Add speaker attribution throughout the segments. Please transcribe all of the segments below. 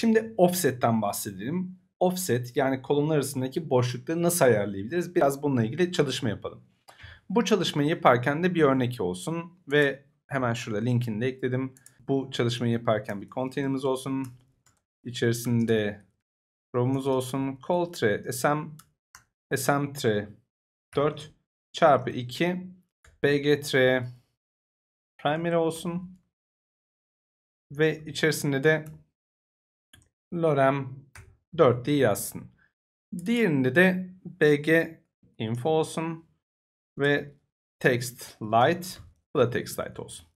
Speaker 1: Şimdi offset'ten bahsedelim. Offset yani kolonlar arasındaki boşlukları nasıl ayarlayabiliriz? Biraz bununla ilgili çalışma yapalım. Bu çalışmayı yaparken de bir örnek olsun ve hemen şurada linkini de ekledim. Bu çalışmayı yaparken bir konteynerimiz olsun. İçerisinde row'umuz olsun. Call tre sm sm tre 4 çarpı 2 bg tre primary olsun. Ve içerisinde de lorem 4 diye yazsın. Diğerinde de bg info olsun ve text light bu da text light olsun.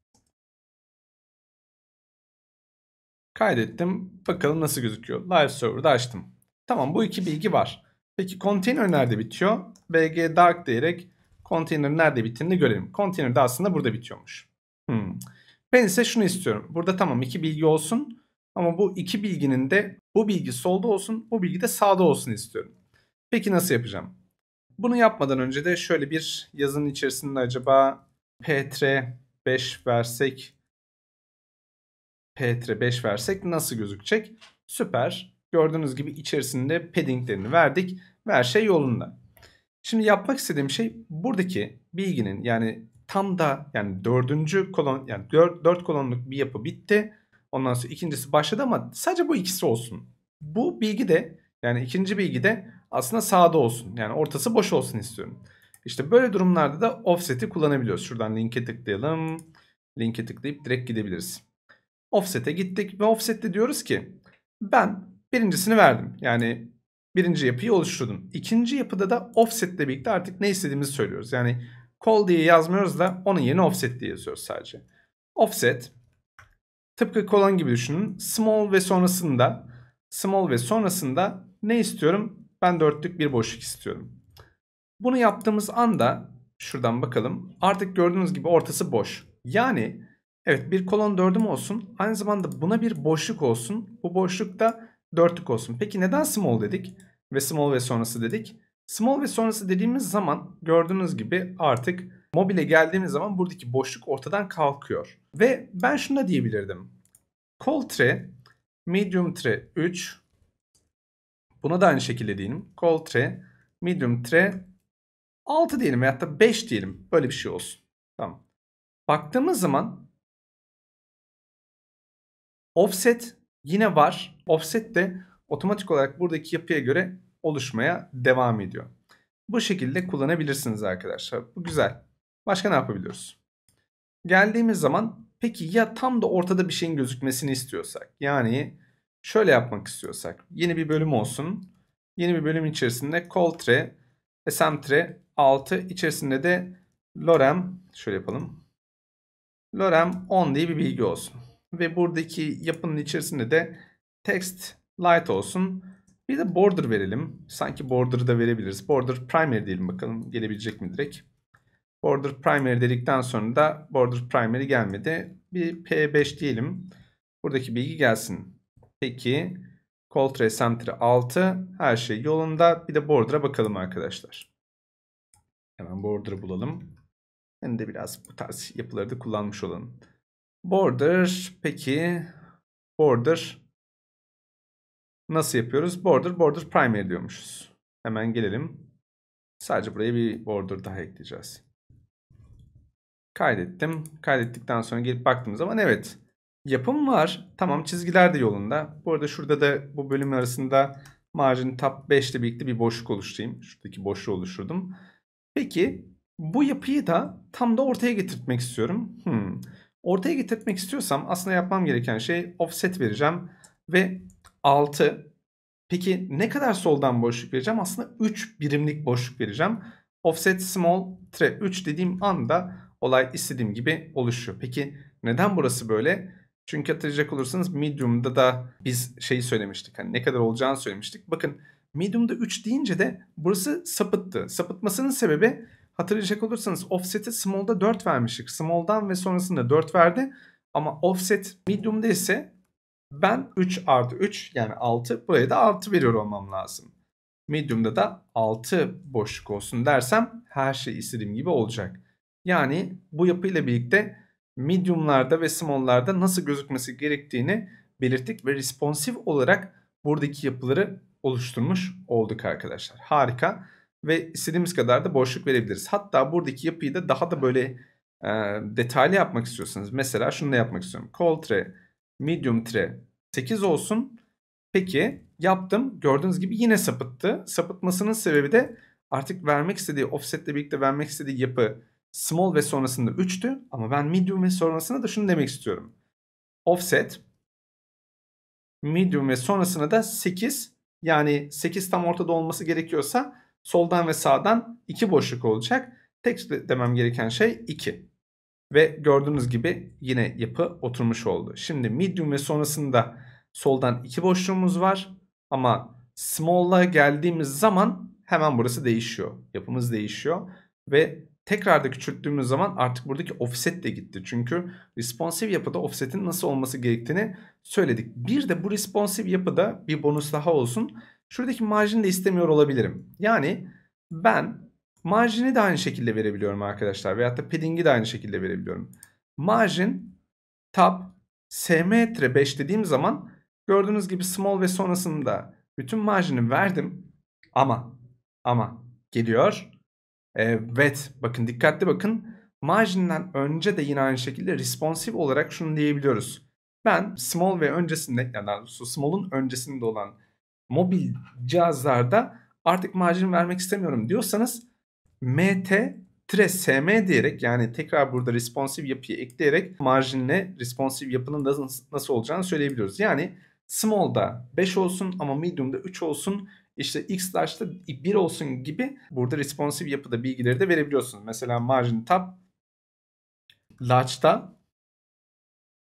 Speaker 1: Kaydettim. Bakalım nasıl gözüküyor. Live server'da açtım. Tamam bu iki bilgi var. Peki container nerede bitiyor? bg dark diyerek container nerede bittiğini görelim. Container de aslında burada bitiyormuş. Hmm. Ben ise şunu istiyorum. Burada tamam iki bilgi olsun. Ama bu iki bilginin de bu bilgi solda olsun, bu bilgi de sağda olsun istiyorum. Peki nasıl yapacağım? Bunu yapmadan önce de şöyle bir yazının içerisinde acaba P3 versek P3 5 versek nasıl gözükecek? Süper. Gördüğünüz gibi içerisinde paddinglerini verdik ve her şey yolunda. Şimdi yapmak istediğim şey buradaki bilginin yani tam da yani dördüncü kolon yani dört, dört kolonluk bir yapı bitti. Ondan sonra ikincisi başladı ama sadece bu ikisi olsun. Bu bilgi de yani ikinci bilgi de aslında sağda olsun. Yani ortası boş olsun istiyorum. İşte böyle durumlarda da offset'i kullanabiliyoruz. Şuradan linke tıklayalım. Linke tıklayıp direkt gidebiliriz. Offset'e gittik ve offset'te diyoruz ki ben birincisini verdim. Yani birinci yapıyı oluşturdum. İkinci yapıda da offset'le birlikte artık ne istediğimizi söylüyoruz. Yani call diye yazmıyoruz da onun yerine offset diye yazıyoruz sadece. Offset Tıpkı kolon gibi düşünün. Small ve sonrasında small ve sonrasında ne istiyorum? Ben dörtlük bir boşluk istiyorum. Bunu yaptığımız anda şuradan bakalım. Artık gördüğünüz gibi ortası boş. Yani evet bir kolon dördüm olsun. Aynı zamanda buna bir boşluk olsun. Bu boşluk da dörtlük olsun. Peki neden small dedik? Ve small ve sonrası dedik. Small ve sonrası dediğimiz zaman gördüğünüz gibi artık Mobile geldiğimiz zaman buradaki boşluk ortadan kalkıyor. Ve ben şunu da diyebilirdim. Call tre, medium tre 3. Buna da aynı şekilde diyelim. Call tre, medium tre 6 diyelim veyahut da 5 diyelim. Böyle bir şey olsun. Tamam. Baktığımız zaman offset yine var. Offset de otomatik olarak buradaki yapıya göre oluşmaya devam ediyor. Bu şekilde kullanabilirsiniz arkadaşlar. Bu güzel. Başka ne yapabiliyoruz? Geldiğimiz zaman peki ya tam da ortada bir şeyin gözükmesini istiyorsak? Yani şöyle yapmak istiyorsak. Yeni bir bölüm olsun. Yeni bir bölüm içerisinde Coltre, Esemtre 6 içerisinde de Lorem şöyle yapalım. Lorem 10 diye bir bilgi olsun. Ve buradaki yapının içerisinde de text light olsun. Bir de border verelim. Sanki border'ı da verebiliriz. Border primary diyelim bakalım gelebilecek mi direkt. Border primary dedikten sonra da border primary gelmedi. Bir P5 diyelim. Buradaki bilgi gelsin. Peki Coltray center 6 her şey yolunda. Bir de border'a bakalım arkadaşlar. Hemen border'ı bulalım. Hem de biraz bu tarz yapıları da kullanmış olalım. Border peki border nasıl yapıyoruz? Border border primary diyormuşuz. Hemen gelelim. Sadece buraya bir border daha ekleyeceğiz. Kaydettim. Kaydettikten sonra gelip baktığım zaman evet yapım var. Tamam çizgiler de yolunda. Bu arada şurada da bu bölüm arasında margin tab 5 ile birlikte bir boşluk oluşturayım. Şuradaki boşluğu oluşturdum. Peki bu yapıyı da tam da ortaya getirtmek istiyorum. Hmm. Ortaya getirtmek istiyorsam aslında yapmam gereken şey offset vereceğim ve 6. Peki ne kadar soldan boşluk vereceğim? Aslında 3 birimlik boşluk vereceğim. Offset small tre 3 dediğim anda olay istediğim gibi oluşuyor. Peki neden burası böyle? Çünkü hatırlayacak olursanız medium'da da biz şeyi söylemiştik. Hani ne kadar olacağını söylemiştik. Bakın medium'da 3 deyince de burası sapıttı. Sapıtmasının sebebi hatırlayacak olursanız offset'i small'da 4 vermiştik. Small'dan ve sonrasında 4 verdi. Ama offset medium'da ise ben 3 artı 3 yani 6 buraya da 6 veriyor olmam lazım. Medium'da da 6 boşluk olsun dersem her şey istediğim gibi olacak. Yani bu yapıyla birlikte mediumlarda ve small'larda nasıl gözükmesi gerektiğini belirttik ve responsif olarak buradaki yapıları oluşturmuş olduk arkadaşlar. Harika ve istediğimiz kadar da boşluk verebiliriz. Hatta buradaki yapıyı da daha da böyle e, detaylı yapmak istiyorsanız mesela şunu da yapmak istiyorum. Call tre, medium tre, 8 olsun Peki yaptım. Gördüğünüz gibi yine sapıttı. Sapıtmasının sebebi de artık vermek istediği offsetle birlikte vermek istediği yapı small ve sonrasında 3'tü. Ama ben medium ve sonrasında da şunu demek istiyorum. Offset medium ve sonrasında da 8 yani 8 tam ortada olması gerekiyorsa soldan ve sağdan 2 boşluk olacak. Tek demem gereken şey 2. Ve gördüğünüz gibi yine yapı oturmuş oldu. Şimdi medium ve sonrasında Soldan iki boşluğumuz var. Ama small'a geldiğimiz zaman hemen burası değişiyor. Yapımız değişiyor. Ve tekrar da küçülttüğümüz zaman artık buradaki offset de gitti. Çünkü responsive yapıda offset'in nasıl olması gerektiğini söyledik. Bir de bu responsive yapıda bir bonus daha olsun. Şuradaki marjini de istemiyor olabilirim. Yani ben marjini de aynı şekilde verebiliyorum arkadaşlar. Veyahut da padding'i de aynı şekilde verebiliyorum. Margin tab sm-5 dediğim zaman Gördüğünüz gibi small ve sonrasında bütün marjini verdim. Ama ama geliyor. Evet bakın dikkatli bakın. Marjinden önce de yine aynı şekilde responsif olarak şunu diyebiliyoruz. Ben small ve öncesinde yani daha small'un öncesinde olan mobil cihazlarda artık marjin vermek istemiyorum diyorsanız mt sm diyerek yani tekrar burada responsif yapıyı ekleyerek marjinle responsif yapının nasıl, nasıl olacağını söyleyebiliyoruz. Yani Small'da 5 olsun ama medium'da 3 olsun. işte x large'da 1 olsun gibi burada responsive yapıda bilgileri de verebiliyorsunuz. Mesela margin tab large'da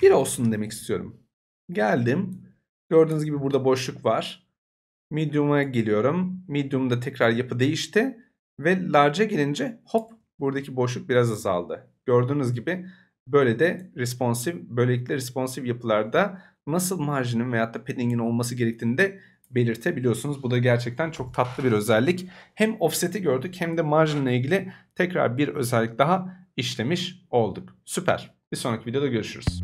Speaker 1: 1 olsun demek istiyorum. Geldim. Gördüğünüz gibi burada boşluk var. Medium'a geliyorum. Medium'da tekrar yapı değişti. Ve large'a gelince hop buradaki boşluk biraz azaldı. Gördüğünüz gibi böyle de responsive böylelikle responsif yapılarda nasıl marjinin veyahut da padding'in olması gerektiğini de belirtebiliyorsunuz. Bu da gerçekten çok tatlı bir özellik. Hem offset'i gördük hem de marjinle ilgili tekrar bir özellik daha işlemiş olduk. Süper. Bir sonraki videoda görüşürüz.